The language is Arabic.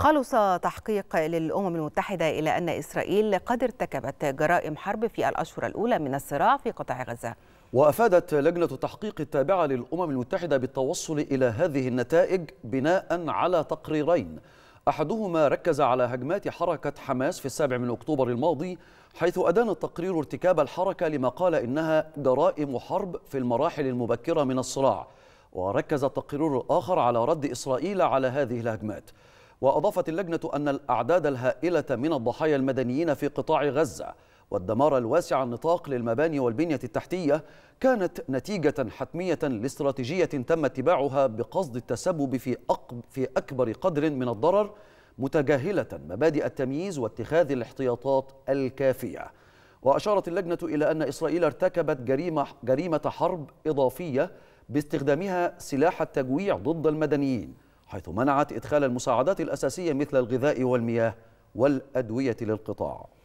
خلص تحقيق للأمم المتحدة إلى أن إسرائيل قد ارتكبت جرائم حرب في الأشهر الأولى من الصراع في قطاع غزة وأفادت لجنة التحقيق التابعة للأمم المتحدة بالتوصل إلى هذه النتائج بناء على تقريرين أحدهما ركز على هجمات حركة حماس في السابع من أكتوبر الماضي حيث أدان التقرير ارتكاب الحركة لما قال إنها جرائم حرب في المراحل المبكرة من الصراع وركز التقرير الآخر على رد إسرائيل على هذه الهجمات وأضافت اللجنة أن الأعداد الهائلة من الضحايا المدنيين في قطاع غزة والدمار الواسع النطاق للمباني والبنية التحتية كانت نتيجة حتمية لاستراتيجية تم اتباعها بقصد التسبب في, في أكبر قدر من الضرر متجاهلة مبادئ التمييز واتخاذ الاحتياطات الكافية وأشارت اللجنة إلى أن إسرائيل ارتكبت جريمة, جريمة حرب إضافية باستخدامها سلاح التجويع ضد المدنيين حيث منعت إدخال المساعدات الأساسية مثل الغذاء والمياه والأدوية للقطاع